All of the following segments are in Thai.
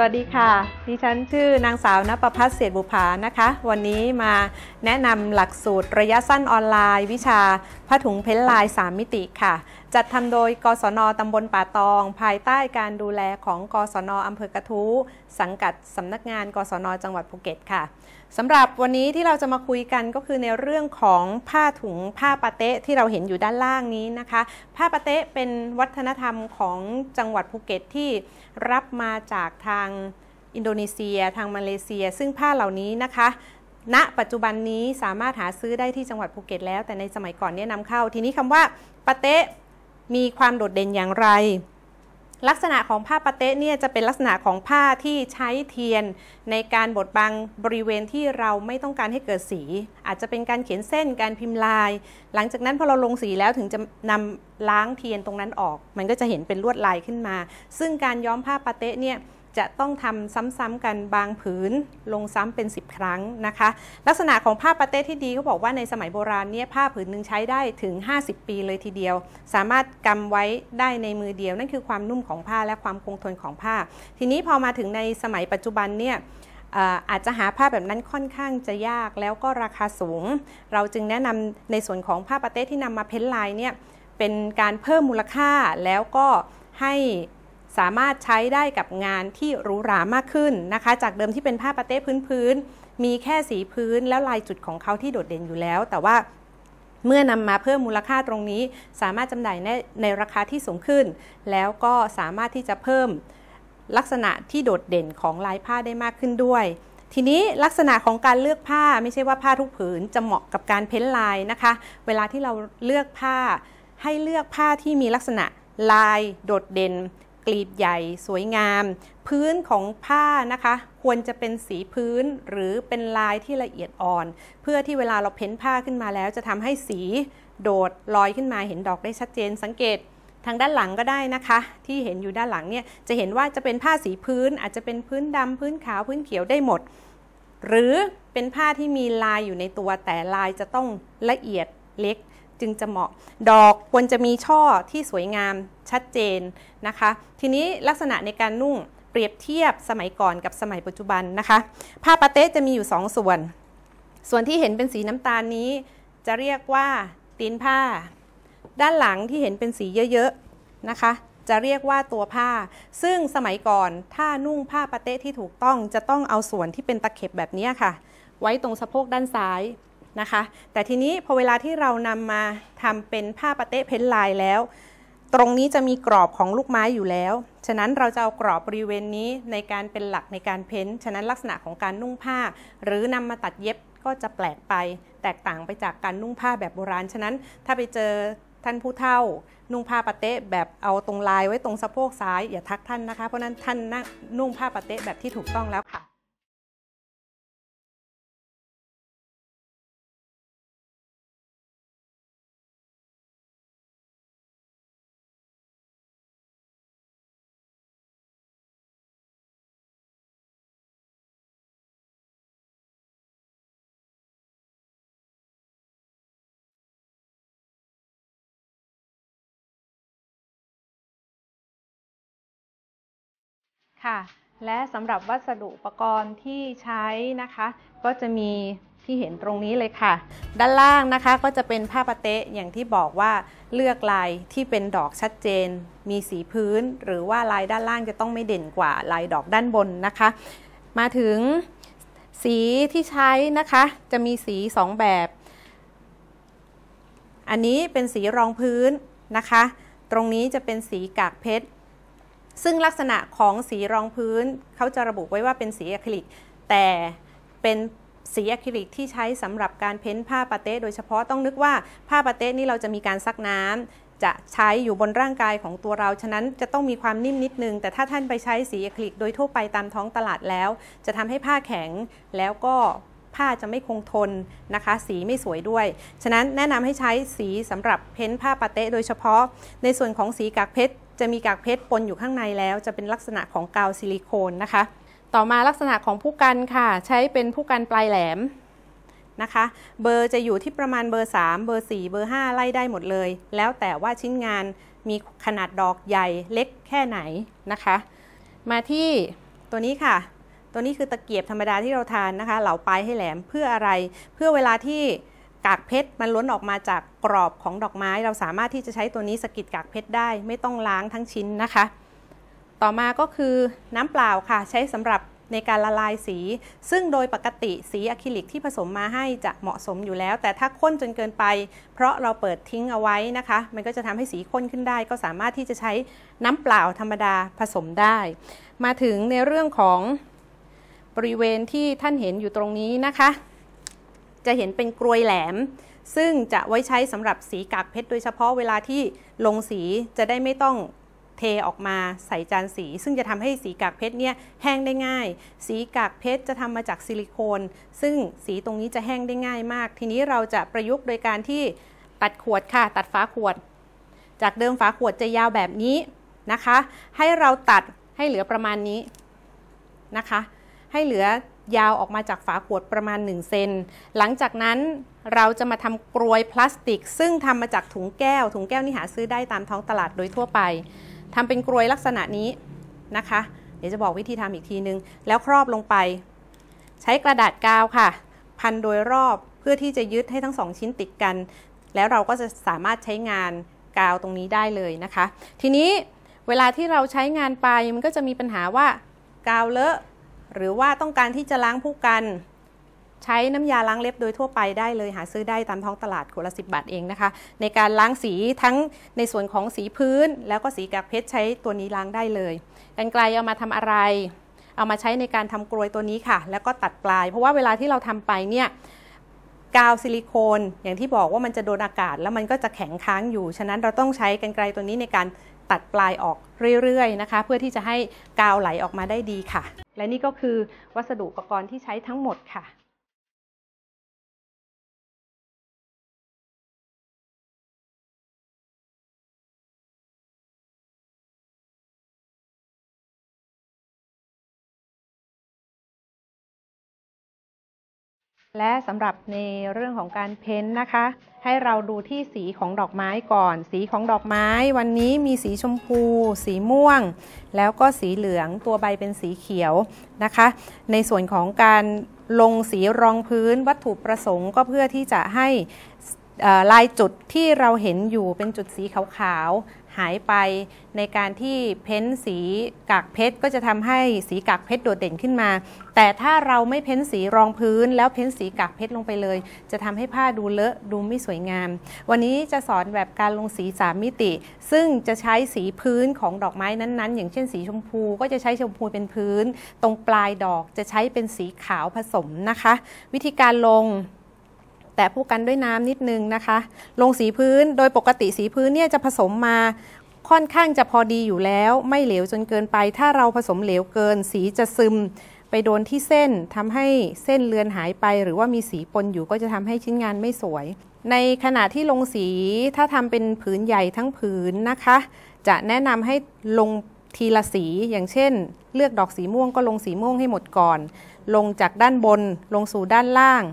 สวัสดีค่ะ ดิฉันชื่อนางสาวนประพัฒน์เศษบุภานะคะ วันนี้มาแนะนำหลักสูตรระยะสั้นออนไลน์วิชาผ้าถุงเพ้นลาย 3 มิติค่ะ จัดทำโดยกศนตำบลป่าตอง ภายใต้การดูแลของกศนอำเภอกระทู้สังกัดสำนักงานกศน จังหวัดภูเก็ตค่ะสำหรับวันนี้ที่เราจะมาคุยกันก็คือในเรื่องของผ้าถุงผ้าปะเตะที่เราเห็นอยู่ด้านล่างนี้นะคะ ผ้าปะเตะเป็นวัฒนธรรมของจังหวัดภูเก็ตที่รับมาจากทางอินโดนีเซียทางมาเลเซีย ซึ่งผ้าเหล่านี้นะคะณนะปัจจุบันนี้สามารถหาซื้อได้ที่จังหวัดภูเก็ตแล้ว แต่ในสมัยก่อนเนี่ยนำเข้า ทีนี้คำว่าปะเตะมีความโดดเด่นอย่างไรลักษณะของผ้าปะเต๊ะเนี่ยจะเป็นลักษณะของผ้าที่ใช้เทียน ในการบดบังบริเวณที่เราไม่ต้องการให้เกิดสี อาจจะเป็นการเขียนเส้นการพิมพ์ลาย หลังจากนั้นพอเราลงสีแล้วถึงจะนำล้างเทียนตรงนั้นออก มันก็จะเห็นเป็นลวดลายขึ้นมา ซึ่งการย้อมผ้าปะเต๊ะเนี่ยจะต้องทำซ้ำๆกันบางผืนลงซ้ำเป็น 10 ครั้งนะคะ ลักษณะของผ้าปาเต้ที่ดีเขาบอกว่าในสมัยโบราณเนี่ยผ้าผืนหนึ่งใช้ได้ถึง 50 ปีเลยทีเดียว สามารถกำไว้ได้ในมือเดียวนั่นคือความนุ่มของผ้าและความคงทนของผ้า ทีนี้พอมาถึงในสมัยปัจจุบันเนี่ยอาจจะหาผ้าแบบนั้นค่อนข้างจะยากแล้วก็ราคาสูง เราจึงแนะนำในส่วนของผ้าปาเต้ที่นำมาเพ้นลายเนี่ยเป็นการเพิ่มมูลค่าแล้วก็ให้สามารถใช้ได้กับงานที่หรูหรามากขึ้นนะคะ จากเดิมที่เป็นผ้าปาเต้พื้นพื้น มีแค่สีพื้นแล้วลายจุดของเขาที่โดดเด่นอยู่แล้ว แต่ว่าเมื่อนำมาเพิ่มมูลค่าตรงนี้ สามารถจำหน่ายในในราคาที่สูงขึ้น แล้วก็สามารถที่จะเพิ่มลักษณะที่โดดเด่นของลายผ้าได้มากขึ้นด้วย ทีนี้ลักษณะของการเลือกผ้าไม่ใช่ว่าผ้าทุกผืนจะเหมาะกับการเพ้นลายนะคะ เวลาที่เราเลือกผ้าให้เลือกผ้าที่มีลักษณะลายโดดเด่นกลีบใหญ่สวยงาม พื้นของผ้านะคะควรจะเป็นสีพื้นหรือเป็นลายที่ละเอียดอ่อน เพื่อที่เวลาเราเพ้นผ้าขึ้นมาแล้วจะทำให้สีโดดลอยขึ้นมาเห็นดอกได้ชัดเจนสังเกตทางด้านหลังก็ได้นะคะที่เห็นอยู่ด้านหลังเนี่ย จะเห็นว่าจะเป็นผ้าสีพื้นอาจจะเป็นพื้นดำพื้นขาวพื้นเขียวได้หมด หรือเป็นผ้าที่มีลายอยู่ในตัวแต่ลายจะต้องละเอียดเล็กจึงจะเหมาะดอกควรจะมีช่อที่สวยงาม ชัดเจนนะคะ ทีนี้ลักษณะในการนุ่งเปรียบเทียบสมัยก่อนกับสมัยปัจจุบันนะคะ ผ้าปะเต้จะมีอยู่2ส่วน ส่วนที่เห็นเป็นสีน้ำตาลนี้ จะเรียกว่าตีนผ้า ด้านหลังที่เห็นเป็นสีเยอะๆนะคะ จะเรียกว่าตัวผ้า ซึ่งสมัยก่อนถ้านุ่งผ้าปะเต้ที่ถูกต้องจะต้องเอาส่วนที่เป็นตะเข็บแบบนี้ค่ะ ไว้ตรงสะโพกด้านซ้ายนะคะแต่ทีนี้พอเวลาที่เรานำมาทำเป็นผ้าปะเต๊ะเพ้นลายแล้ว ตรงนี้จะมีกรอบของลูกไม้อยู่แล้วฉะนั้นเราจะเอากรอบบริเวณนี้ในการเป็นหลักในการเพ้นฉะนั้นลักษณะของการนุ่งผ้า หรือนำมาตัดเย็บก็จะแปลกไป แตกต่างไปจากการนุ่งผ้าแบบโบราณฉะนั้นถ้าไปเจอท่านผู้เฒ่า นุ่งผ้าปะเต๊ะแบบเอาตรงลายไว้ตรงสะโพกซ้ายอย่าทักท่านนะคะ เพราะนั้นท่านนุ่งผ้าปะเต๊ะแบบที่ถูกต้องแล้วค่ะค่ะและสำหรับวัสดุอุปกรณ์ที่ใช้นะคะ ก็จะมีที่เห็นตรงนี้เลยค่ะ ด้านล่างนะคะก็จะเป็นผ้าปะเตะอย่างที่บอกว่าเลือกลายที่เป็นดอกชัดเจน มีสีพื้น หรือว่าลายด้านล่างจะต้องไม่เด่นกว่าลายดอกด้านบนนะคะ มาถึง สีที่ใช้นะคะจะมีสี2แบบ อันนี้เป็นสีรองพื้นนะคะ ตรงนี้จะเป็นสีกากเพชรซึ่งลักษณะของสีรองพื้นเขาจะระบุไว้ว่าเป็นสีอะคริลิก แต่เป็นสีอะคริลิกที่ใช้สำหรับการเพ้นผ้าปาเต้โดยเฉพาะต้องนึกว่าผ้าปาเต้นี่เราจะมีการซักน้ำ จะใช้อยู่บนร่างกายของตัวเรา ฉะนั้นจะต้องมีความนิ่มนิดนึงแต่ถ้าท่านไปใช้สีอะคริลิกโดยทั่วไปตามท้องตลาดแล้ว จะทำให้ผ้าแข็งแล้วก็ผ้าจะไม่คงทนนะคะ สีไม่สวยด้วยฉะนั้นแนะนำให้ใช้สีสำหรับเพ้นท์ผ้าปะเต้โดยเฉพาะ ในส่วนของสีกากเพชรจะมีกากเพชรปนอยู่ข้างในแล้ว จะเป็นลักษณะของกาวซิลิโคนนะคะ ต่อมาลักษณะของผู้กันค่ะ ใช้เป็นผู้กันปลายแหลมนะคะ เบอร์จะอยู่ที่ประมาณเบอร์ 3 เบอร์4เบอร์5ไล่ได้หมดเลย แล้วแต่ว่าชิ้นงานมีขนาดดอกใหญ่เล็กแค่ไหนนะคะ มาที่ตัวนี้ค่ะตัวนี้คือตะเกียบธรรมดาที่เราทานนะคะเหลาปลายให้แหลมเพื่ออะไร เพื่อเวลาที่กากเพชรมันล้นออกมาจากกรอบของดอกไม้ เราสามารถที่จะใช้ตัวนี้สกิดกากเพชรได้ไม่ต้องล้างทั้งชิ้นนะคะ ต่อมาก็คือน้ำเปล่าค่ะใช้สำหรับในการละลายสี ซึ่งโดยปกติสีอะคริลิกที่ผสมมาให้จะเหมาะสมอยู่แล้ว แต่ถ้าข้นจนเกินไป เพราะเราเปิดทิ้งเอาไว้นะคะมันก็จะทำให้สีข้นขึ้นได้ก็สามารถที่จะใช้น้ำเปล่าธรรมดาผสมได้ มาถึงในเรื่องของบริเวณที่ท่านเห็นอยู่ตรงนี้นะคะ จะเห็นเป็นกรวยแหลม ซึ่งจะไว้ใช้สำหรับสีกากเพชรโดยเฉพาะเวลาที่ลงสีจะได้ไม่ต้องเทออกมาใส่จานสี ซึ่งจะทำให้สีกากเพชรเนี่ยแห้งได้ง่าย สีกากเพชรจะทำมาจากซิลิโคน ซึ่งสีตรงนี้จะแห้งได้ง่ายมาก ทีนี้เราจะประยุกต์โดยการที่ตัดขวดค่ะ ตัดฝาขวด จากเดิมฝาขวดจะยาวแบบนี้นะคะ ให้เราตัดให้เหลือประมาณนี้นะคะให้เหลือยาวออกมาจากฝาขวดประมาณ1เซนหลังจากนั้นเราจะมาทำกรวยพลาสติก ซึ่งทำมาจากถุงแก้ว ถุงแก้วนี่หาซื้อได้ตามท้องตลาดโดยทั่วไป ทำเป็นกรวยลักษณะนี้นะคะ เดี๋ยวจะบอกวิธีทำอีกทีนึง แล้วครอบลงไป ใช้กระดาษกาวค่ะ พันโดยรอบเพื่อที่จะยึดให้ทั้งสองชิ้นติดกัน แล้วเราก็จะสามารถใช้งานกาวตรงนี้ได้เลยนะคะ ทีนี้เวลาที่เราใช้งานไปมันก็จะมีปัญหาว่ากาวเลอะหรือว่าต้องการที่จะล้างผู้กัน ใช้น้ำยาล้างเล็บโดยทั่วไปได้เลย หาซื้อได้ตามท้องตลาดขวดละสิบบาทเองนะคะ ในการล้างสีทั้งในส่วนของสีพื้น แล้วก็สีกากเพชรใช้ตัวนี้ล้างได้เลยกันไกลเอามาทำอะไร เอามาใช้ในการทำกรวยตัวนี้ค่ะ แล้วก็ตัดปลาย เพราะว่าเวลาที่เราทำไปเนี่ยกาวซิลิโคน อย่างที่บอกว่ามันจะโดนอากาศแล้วมันก็จะแข็งค้างอยู่ฉะนั้นเราต้องใช้กันไกลตัวนี้ในการตัดปลายออกเรื่อยๆนะคะ เพื่อที่จะให้กาวไหลออกมาได้ดีค่ะและนี่ก็คือวัสดุอุปกรณ์ที่ใช้ทั้งหมดค่ะและสำหรับในเรื่องของการเพ้นนะคะ ให้เราดูที่สีของดอกไม้ก่อน สีของดอกไม้วันนี้มีสีชมพู สีม่วง แล้วก็สีเหลืองตัวใบเป็นสีเขียวนะคะ ในส่วนของการลงสีรองพื้นวัตถุประสงค์ ก็เพื่อที่จะให้ลายจุดที่เราเห็นอยู่เป็นจุดสีขาวหายไปในการที่เพ้นสีกากเพชรก็จะทำให้สีกากเพชรโดดเด่นขึ้นมา แต่ถ้าเราไม่เพ้นสีรองพื้น แล้วเพ้นสีกากเพชรลงไปเลย จะทำให้ผ้าดูเลอะดูไม่สวยงาม วันนี้จะสอนแบบการลงสีสามมิติ ซึ่งจะใช้สีพื้นของดอกไม้นั้นๆอย่างเช่น สีชมพูก็จะใช้ชมพูเป็นพื้น ตรงปลายดอกจะใช้เป็นสีขาวผสมนะคะ วิธีการลงแตะผู้กันด้วยน้ำนิดนึงนะคะ ลงสีพื้นโดยปกติสีพื้นเนี่ยจะผสมมา ค่อนข้างจะพอดีอยู่แล้วไม่เหลวจนเกินไป ถ้าเราผสมเหลวเกิน สีจะซึม ไปโดนที่เส้น ทำให้เส้นเลือนหายไป หรือว่ามีสีปนอยู่ก็จะทำให้ชิ้นงานไม่สวย ในขณะที่ลงสีถ้าทำเป็นผืนใหญ่ทั้งผืนนะคะ จะแนะนำให้ลงทีละสีอย่างเช่น เลือกดอกสีม่วงก็ลงสีม่วงให้หมดก่อน ลงจากด้านบนลงสู่ด้านล่าง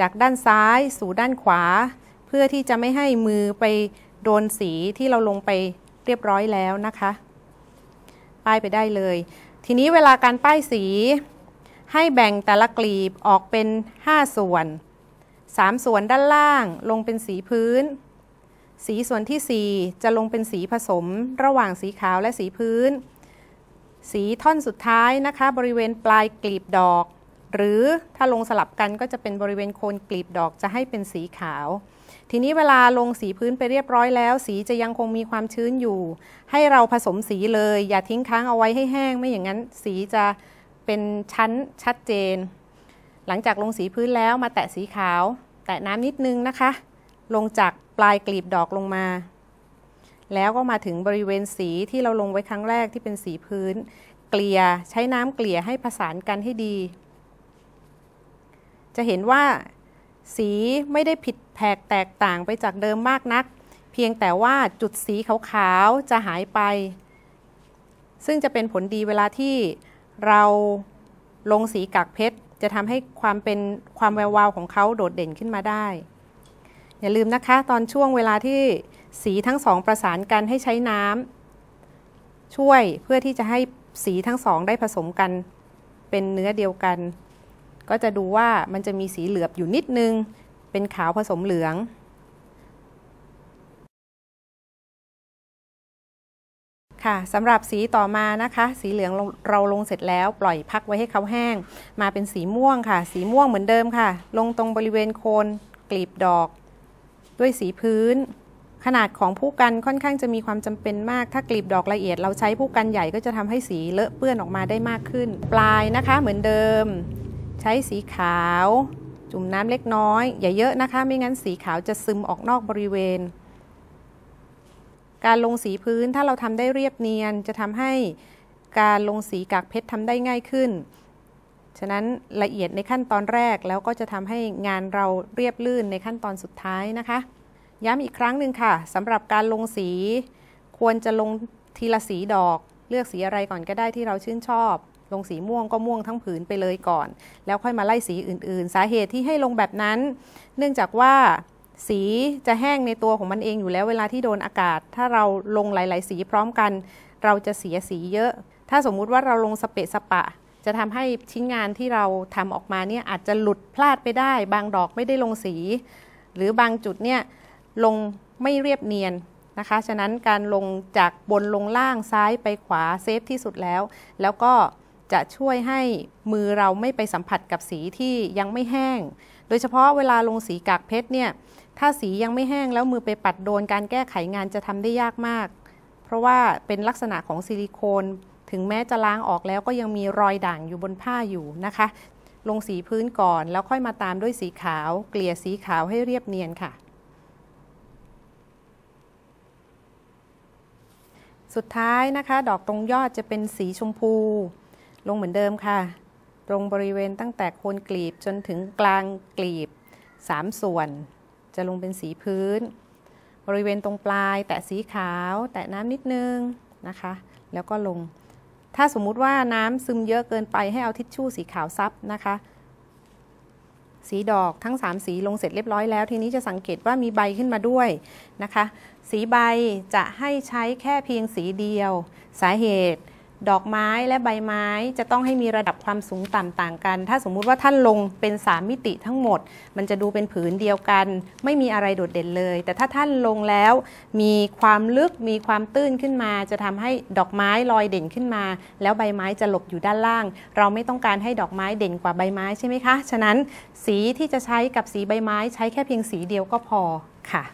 จากด้านซ้ายสู่ด้านขวา เพื่อที่จะไม่ให้มือไปโดนสีที่เราลงไปเรียบร้อยแล้วนะคะป้ายไปได้เลย ทีนี้เวลาการป้ายสี ให้แบ่งแต่ละกลีบออกเป็น 5 ส่วน 3 ส่วนด้านล่างลงเป็นสีพื้น สีส่วนที่ 4 จะลงเป็นสีผสม ระหว่างสีขาวและสีพื้น สีท่อนสุดท้ายนะคะ บริเวณปลายกลีบดอกหรือถ้าลงสลับกันก็จะเป็นบริเวณโคนกลีบดอกจะให้เป็นสีขาว ทีนี้เวลาลงสีพื้นไปเรียบร้อยแล้ว สีจะยังคงมีความชื้นอยู่ ให้เราผสมสีเลยอย่าทิ้งค้างเอาไว้ให้แห้ง ไม่อย่างนั้นสีจะเป็นชั้นชัดเจน หลังจากลงสีพื้นแล้วมาแตะสีขาว แตะน้ำนิดนึงนะคะ ลงจากปลายกลีบดอกลงมา แล้วก็มาถึงบริเวณสีที่เราลงไว้ครั้งแรกที่เป็นสีพื้น เกลี่ยใช้น้ำเกลี่ยให้ผสานกันให้ดีจะเห็นว่าสีไม่ได้ผิดแผกแตกต่างไปจากเดิมมากนัก เพียงแต่ว่าจุดสีขาวๆจะหายไป ซึ่งจะเป็นผลดีเวลาที่เราลงสีกากเพชร จะทำให้ความเป็นความแวววาวของเขาโดดเด่นขึ้นมาได้ อย่าลืมนะคะ ตอนช่วงเวลาที่สีทั้งสองประสานกันให้ใช้น้ำช่วยเพื่อที่จะให้สีทั้งสองได้ผสมกันเป็นเนื้อเดียวกันก็จะดูว่ามันจะมีสีเหลือบอยู่นิดนึง เป็นขาวผสมเหลือง ค่ะสำหรับสีต่อมานะคะ สีเหลืองเราลงเสร็จแล้วปล่อยพักไว้ให้เขาแห้ง มาเป็นสีม่วงค่ะ สีม่วงเหมือนเดิมค่ะ ลงตรงบริเวณโคน กลีบดอก ด้วยสีพื้น ขนาดของผู้กันค่อนข้างจะมีความจำเป็นมากถ้ากลีบดอกละเอียด เราใช้ผู้กันใหญ่ก็จะทำให้สีเลอะเปื้อนออกมาได้มากขึ้น ปลายนะคะเหมือนเดิมใช้สีขาวจุ่มน้ำเล็กน้อย อย่าเยอะนะคะ ไม่งั้นสีขาวจะซึมออกนอกบริเวณ การลงสีพื้นถ้าเราทำได้เรียบเนียน จะทำให้การลงสีกากเพชรทำได้ง่ายขึ้น ฉะนั้นละเอียดในขั้นตอนแรกแล้วก็จะทำให้งานเราเรียบลื่นในขั้นตอนสุดท้ายนะคะ ย้ำอีกครั้งหนึ่งค่ะสำหรับการลงสีควรจะลงทีละสีดอก เลือกสีอะไรก่อนก็ได้ที่เราชื่นชอบลงสีม่วงก็ม่วงทั้งผืนไปเลยก่อน แล้วค่อยมาไล่สีอื่นๆ สาเหตุที่ให้ลงแบบนั้น เนื่องจากว่าสีจะแห้งในตัวของมันเองอยู่แล้ว เวลาที่โดนอากาศ ถ้าเราลงหลาย ๆ สีพร้อมกัน เราจะเสียสีเยอะ ถ้าสมมุติว่าเราลงสเปะสปะ จะทำให้ชิ้นงานที่เราทำออกมาเนี่ยอาจจะหลุดพลาดไปได้ บางดอกไม่ได้ลงสี หรือบางจุดเนี่ยลงไม่เรียบเนียนนะคะ ฉะนั้นการลงจากบนลงล่างซ้ายไปขวาเซฟที่สุดแล้ว แล้วก็จะช่วยให้มือเราไม่ไปสัมผัสกับสีที่ยังไม่แห้ง โดยเฉพาะเวลาลงสีกากเพชรเนี่ย ถ้าสียังไม่แห้งแล้วมือไปปัดโดนการแก้ไขงานจะทำได้ยากมาก เพราะว่าเป็นลักษณะของซิลิโคน ถึงแม้จะล้างออกแล้วก็ยังมีรอยด่างอยู่บนผ้าอยู่นะคะ ลงสีพื้นก่อนแล้วค่อยมาตามด้วยสีขาว เกลี่ยสีขาวให้เรียบเนียนค่ะ สุดท้ายนะคะ ดอกตรงยอดจะเป็นสีชมพูลงเหมือนเดิมค่ะ ตรงบริเวณตั้งแต่โคนกลีบจนถึงกลางกลีบ 3 ส่วน จะลงเป็นสีพื้น บริเวณตรงปลายแตะสีขาวแตะน้ำนิดนึงนะคะ แล้วก็ลง ถ้าสมมุติว่าน้ำซึมเยอะเกินไปให้เอาทิชชู่สีขาวซับนะคะ สีดอกทั้ง 3 สีลงเสร็จเรียบร้อยแล้ว ทีนี้จะสังเกตว่ามีใบขึ้นมาด้วยนะคะ สีใบจะให้ใช้แค่เพียงสีเดียว สาเหตุดอกไม้และใบไม้จะต้องให้มีระดับความสูงต่ำต่างกัน ถ้าสมมุติว่าท่านลงเป็น 3มิติทั้งหมด มันจะดูเป็นผืนเดียวกัน ไม่มีอะไรโดดเด่นเลย แต่ถ้าท่านลงแล้วมีความลึก มีความตื้นขึ้นมา จะทำให้ดอกไม้ลอยเด่นขึ้นมา แล้วใบไม้จะหลบอยู่ด้านล่าง เราไม่ต้องการให้ดอกไม้เด่นกว่าใบไม้ใช่ไหมคะ ฉะนั้นสีที่จะใช้กับสีใบไม้ใช้แค่เพียงสีเดียวก็พอค่ะ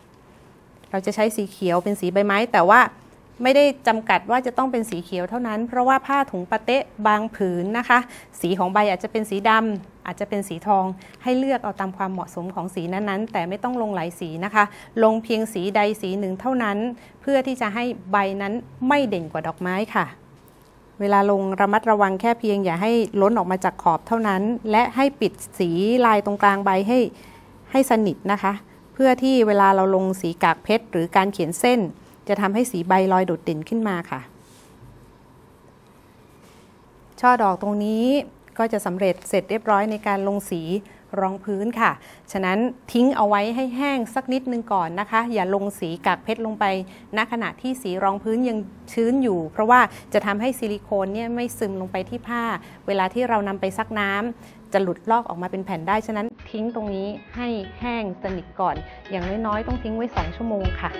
เราจะใช้สีเขียวเป็นสีใบไม้ แต่ว่าไม่ได้จำกัดว่าจะต้องเป็นสีเขียวเท่านั้น เพราะว่าผ้าถุงปะเตะบางผืนนะคะ สีของใบอาจจะเป็นสีดำ อาจจะเป็นสีทอง ให้เลือกเอาตามความเหมาะสมของสีนั้นๆ แต่ไม่ต้องลงหลายสีนะคะ ลงเพียงสีใดสีหนึ่งเท่านั้น เพื่อที่จะให้ใบนั้นไม่เด่นกว่าดอกไม้ค่ะ เวลาลงระมัดระวังแค่เพียงอย่าให้ล้นออกมาจากขอบเท่านั้น และให้ปิดสีลายตรงกลางใบให้ให้สนิทนะคะ เพื่อที่เวลาเราลงสีกากเพชรหรือการเขียนเส้นจะทำให้สีใบลอยโดดเด่นขึ้นมาค่ะ ช่อดอกตรงนี้ก็จะสำเร็จเสร็จเรียบร้อยในการลงสีรองพื้นค่ะ ฉะนั้นทิ้งเอาไว้ให้แห้งสักนิดนึงก่อนนะคะ อย่าลงสีกากเพชรลงไปณขณะที่สีรองพื้นยังชื้นอยู่ เพราะว่าจะทำให้ซิลิโคนเนี่ยไม่ซึมลงไปที่ผ้า เวลาที่เรานำไปซักน้ำจะหลุดลอกออกมาเป็นแผ่นได้ ฉะนั้นทิ้งตรงนี้ให้แห้งสนิทก่อน อย่างน้อยๆต้องทิ้งไว้ 2 ชั่วโมงค่ะ